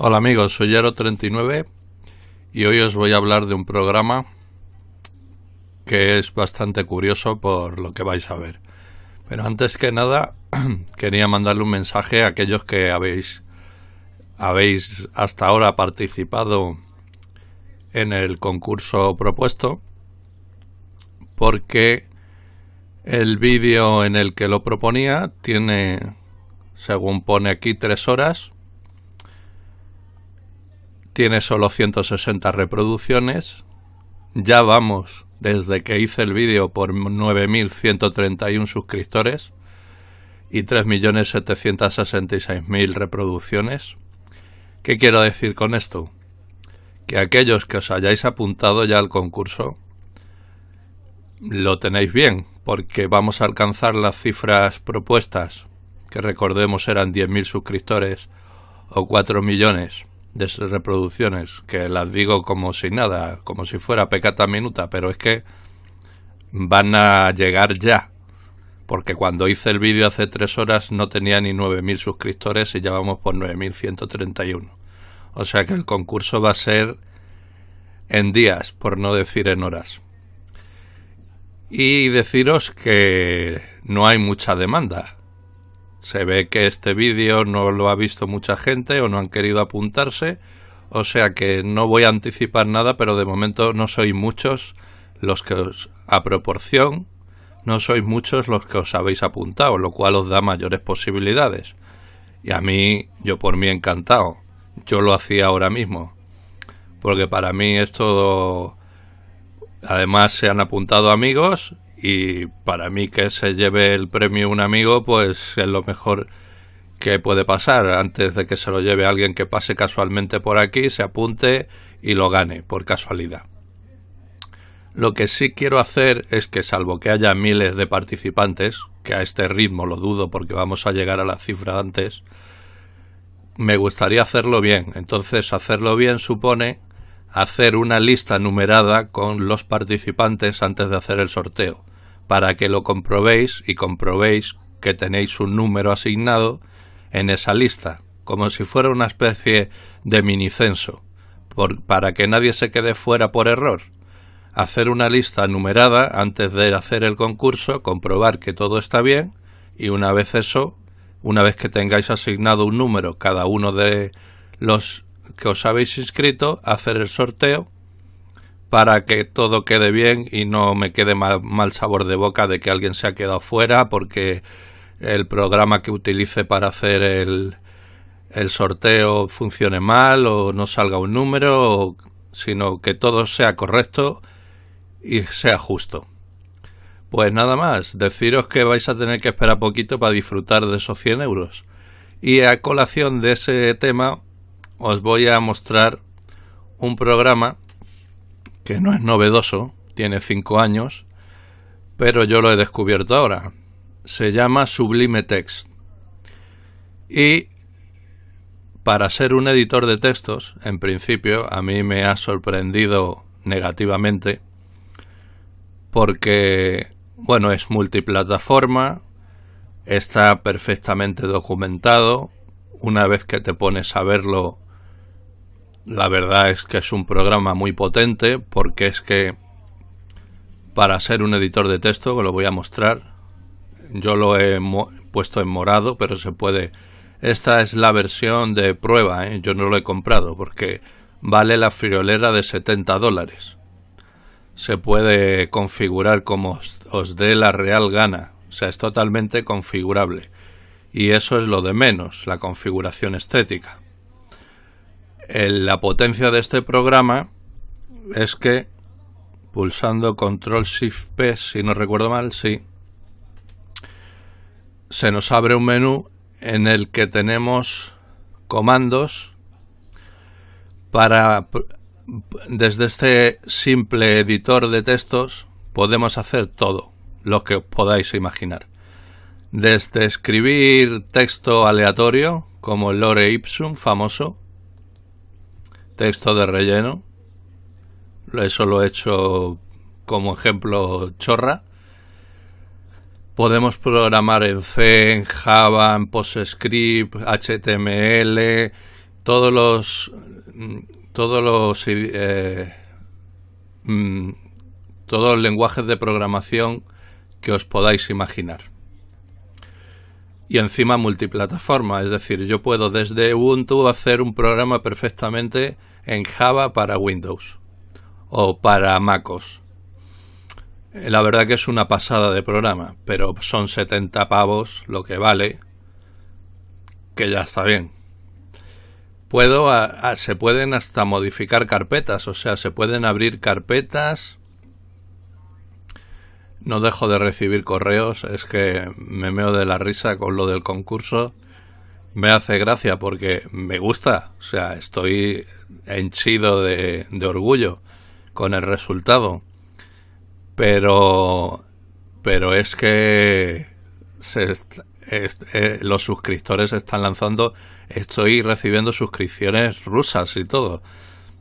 Hola amigos, soy Yaro39 y hoy os voy a hablar de un programa que es bastante curioso por lo que vais a ver. Pero antes que nada, quería mandarle un mensaje a aquellos que habéis, habéis hasta ahora participado en el concurso propuesto, porque el vídeo en el que lo proponía tiene, según pone aquí, tres horas tiene solo 160 reproducciones. Ya vamos, desde que hice el vídeo, por 9.131 suscriptores y 3.766.000 reproducciones. ¿Qué quiero decir con esto? Que aquellos que os hayáis apuntado ya al concurso, lo tenéis bien, porque vamos a alcanzar las cifras propuestas, que recordemos eran 10.000 suscriptores o 4 millones de reproducciones, que las digo como si nada, como si fuera pecata minuta, pero es que van a llegar ya. Porque cuando hice el vídeo hace tres horas no tenía ni 9.000 suscriptores y ya vamos por 9.131. O sea que el concurso va a ser en días, por no decir en horas. Y deciros que no hay mucha demanda. Se ve que este vídeo no lo ha visto mucha gente o no han querido apuntarse, o sea que no voy a anticipar nada, pero de momento no sois muchos los que os, a proporción, no sois muchos los que os habéis apuntado, lo cual os da mayores posibilidades. Y a mí, yo por mí encantado. Yo lo hacía ahora mismo. Porque para mí esto... Además se han apuntado amigos y para mí que se lleve el premio un amigo, pues es lo mejor que puede pasar antes de que se lo lleve alguien que pase casualmente por aquí, se apunte y lo gane por casualidad. Lo que sí quiero hacer es que salvo que haya miles de participantes, que a este ritmo lo dudo porque vamos a llegar a la cifra antes, me gustaría hacerlo bien. Entonces hacerlo bien supone hacer una lista numerada con los participantes antes de hacer el sorteo para que lo comprobéis y comprobéis que tenéis un número asignado en esa lista, como si fuera una especie de minicenso, para que nadie se quede fuera por error. Hacer una lista numerada antes de hacer el concurso, comprobar que todo está bien y una vez eso, una vez que tengáis asignado un número cada uno de los que os habéis inscrito, hacer el sorteo para que todo quede bien y no me quede mal, sabor de boca de que alguien se ha quedado fuera porque el programa que utilice para hacer el, sorteo funcione mal o no salga un número, sino que todo sea correcto y sea justo. Pues nada más, deciros que vais a tener que esperar poquito para disfrutar de esos 100 euros. Y a colación de ese tema os voy a mostrar un programa que no es novedoso, tiene cinco años, pero yo lo he descubierto ahora. Se llama Sublime Text. Y para ser un editor de textos, en principio, a mí me ha sorprendido negativamente porque, bueno, es multiplataforma, está perfectamente documentado, una vez que te pones a verlo la verdad es que es un programa muy potente porque es que para ser un editor de texto, que lo voy a mostrar, yo lo he puesto en morado, pero se puede... Esta es la versión de prueba, ¿eh? yo no lo he comprado porque vale la friolera de 70 dólares. Se puede configurar como os dé la real gana, o sea, es totalmente configurable. Y eso es lo de menos, la configuración estética la potencia de este programa es que pulsando control shift P, si no recuerdo mal, sí, se nos abre un menú en el que tenemos comandos para desde este simple editor de textos podemos hacer todo lo que podáis imaginar. Desde escribir texto aleatorio, como el lore ipsum famoso, texto de relleno. Eso lo he hecho como ejemplo chorra. Podemos programar en C, en Java, en PostScript, HTML, todos los mm, todos los eh, mm, todos los lenguajes de programación que os podáis imaginar y encima multiplataforma. Es decir, yo puedo desde Ubuntu hacer un programa perfectamente en Java para Windows o para MacOS. La verdad que es una pasada de programa, pero son 70 pavos lo que vale, que ya está bien. Puedo, se pueden hasta modificar carpetas, o sea, se pueden abrir carpetas, no dejo de recibir correos, es que me meo de la risa con lo del concurso. Me hace gracia porque me gusta, o sea, estoy henchido de, de orgullo con el resultado. Pero, pero es que eh, los suscriptores están lanzando, estoy recibiendo suscripciones rusas y todo.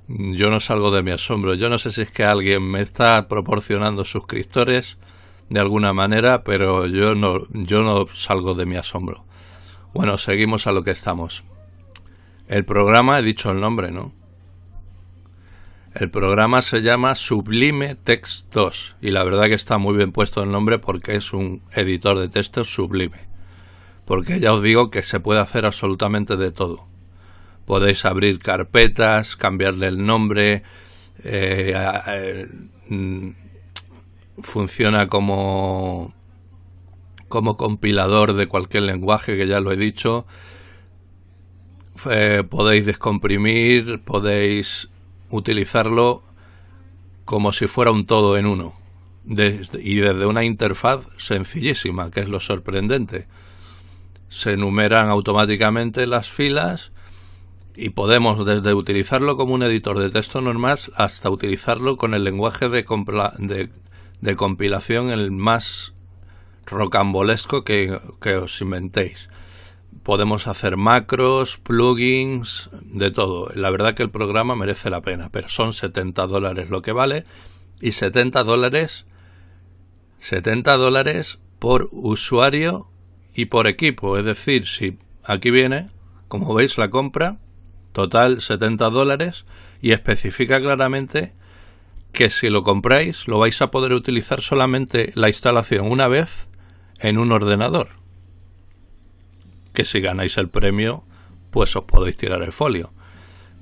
Yo no salgo de mi asombro. Yo no sé si es que alguien me está proporcionando suscriptores de alguna manera, pero yo no, yo no salgo de mi asombro. Bueno, seguimos a lo que estamos. El programa, he dicho el nombre, ¿no? El programa se llama Sublime Text 2 y la verdad que está muy bien puesto el nombre porque es un editor de textos sublime. Porque ya os digo que se puede hacer absolutamente de todo. Podéis abrir carpetas, cambiarle el nombre, eh, mm, funciona como, como compilador de cualquier lenguaje, que ya lo he dicho. Eh, podéis descomprimir, podéis utilizarlo como si fuera un todo en uno. y desde una interfaz sencillísima, que es lo sorprendente. Se enumeran automáticamente las filas y podemos desde utilizarlo como un editor de texto normal hasta utilizarlo con el lenguaje de, de de compilación el más rocambolesco que, os inventéis. Podemos hacer macros, plugins, de todo. La verdad que el programa merece la pena, pero son 70 dólares lo que vale y 70 dólares 70 dólares por usuario y por equipo. Es decir, si aquí viene, como veis la compra, total 70 dólares y especifica claramente que si lo compráis lo vais a poder utilizar solamente la instalación una vez en un ordenador. Que si ganáis el premio, pues os podéis tirar el folio.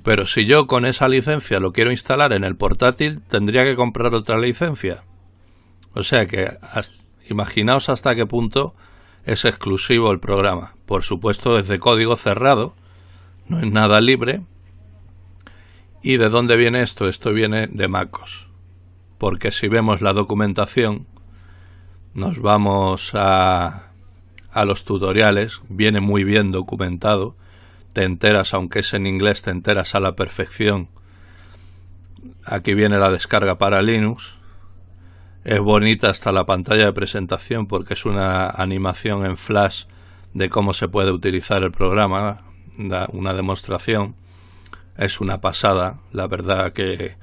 Pero si yo con esa licencia lo quiero instalar en el portátil, tendría que comprar otra licencia. O sea que imaginaos hasta qué punto es exclusivo el programa. Por supuesto, es de código cerrado, no es nada libre, ¿Y de dónde viene esto? Esto viene de MacOS. Porque si vemos la documentación, nos vamos a, a los tutoriales, viene muy bien documentado, te enteras, aunque es en inglés, te enteras a la perfección. Aquí viene la descarga para Linux. Es bonita hasta la pantalla de presentación porque es una animación en flash de cómo se puede utilizar el programa, una demostración es una pasada. La verdad que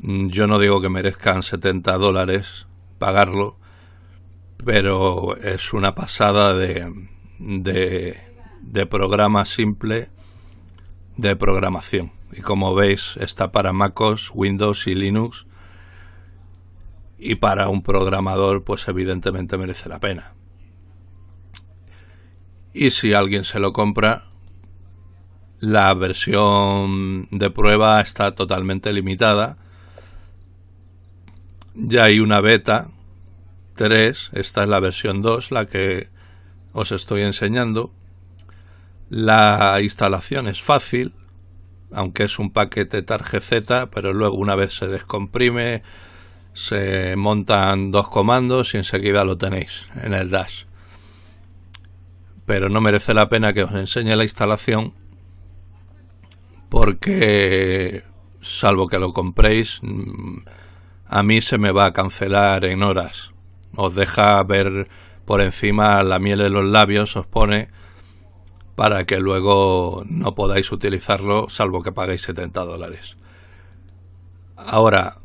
yo no digo que merezcan 70 dólares pagarlo, pero es una pasada de, de, de programa simple de programación. Y como veis, está para MacOS, Windows y Linux. Y para un programador, pues evidentemente merece la pena. Y si alguien se lo compra, la versión de prueba está totalmente limitada. Ya hay una beta 3, esta es la versión 2, la que os estoy enseñando. La instalación es fácil, aunque es un paquete tarjeta, pero luego una vez se descomprime, se montan dos comandos y enseguida lo tenéis en el dash. Pero no merece la pena que os enseñe la instalación porque salvo que lo compréis, a mí se me va a cancelar en horas. Os deja ver por encima la miel en los labios, os pone para que luego no podáis utilizarlo salvo que paguéis 70 dólares. Ahora,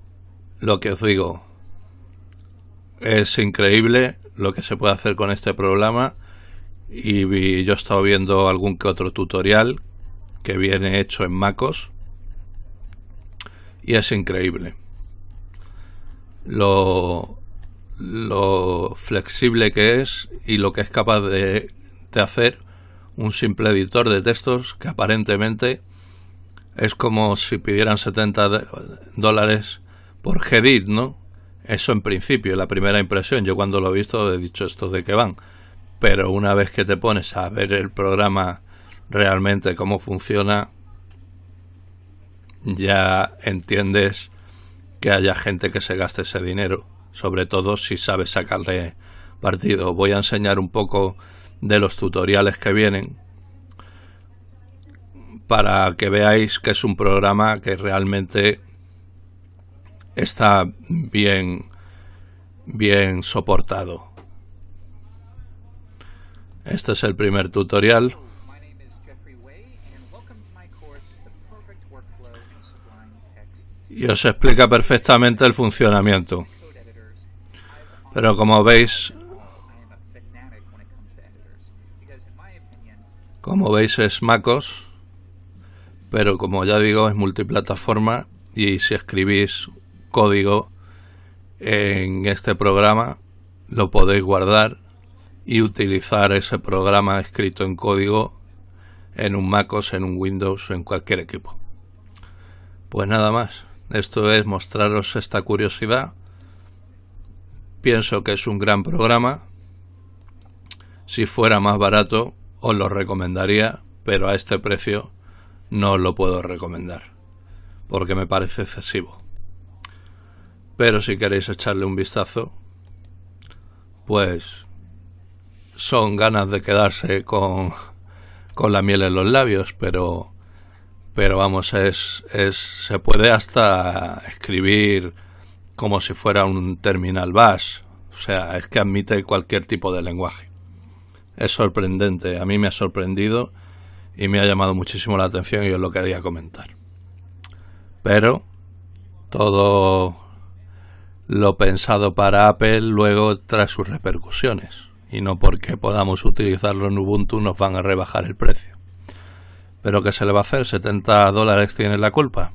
lo que os digo, es increíble lo que se puede hacer con este programa y yo he estado viendo algún que otro tutorial que viene hecho en MacOS y es increíble. Lo, lo flexible que es y lo que es capaz de, de hacer un simple editor de textos que aparentemente es como si pidieran 70 dólares por Gedit, ¿no? Eso en principio, la primera impresión. Yo cuando lo he visto he dicho esto de que van. Pero una vez que te pones a ver el programa realmente cómo funciona, ya entiendes que haya gente que se gaste ese dinero, sobre todo si sabes sacarle partido. Voy a enseñar un poco de los tutoriales que vienen para que veáis que es un programa que realmente está bien bien soportado. Este es el primer tutorial. y os explica perfectamente el funcionamiento. Pero como veis, como veis es MacOS, pero como ya digo es multiplataforma y si escribís código en este programa lo podéis guardar y utilizar ese programa escrito en código en un MacOS, en un Windows, en cualquier equipo. Pues nada más. Esto es mostraros esta curiosidad. Pienso que es un gran programa. Si fuera más barato, os lo recomendaría, pero a este precio no os lo puedo recomendar, porque me parece excesivo. Pero si queréis echarle un vistazo, pues son ganas de quedarse con, con la miel en los labios, pero pero vamos, es, es, se puede hasta escribir como si fuera un terminal bash. O sea, es que admite cualquier tipo de lenguaje. Es sorprendente, a mí me ha sorprendido y me ha llamado muchísimo la atención y os lo quería comentar. Pero todo lo pensado para Apple luego trae sus repercusiones y no porque podamos utilizarlo en Ubuntu nos van a rebajar el precio. Pero ¿qué se le va a hacer? 70 dólares tiene la culpa.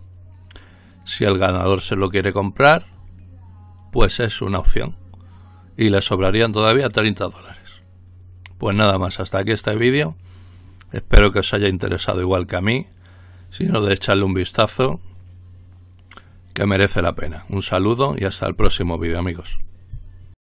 Si el ganador se lo quiere comprar, pues es una opción. Y le sobrarían todavía 30 dólares. Pues nada más, hasta aquí este vídeo. Espero que os haya interesado igual que a mí. Si no, de echarle un vistazo, que merece la pena. Un saludo y hasta el próximo vídeo, amigos.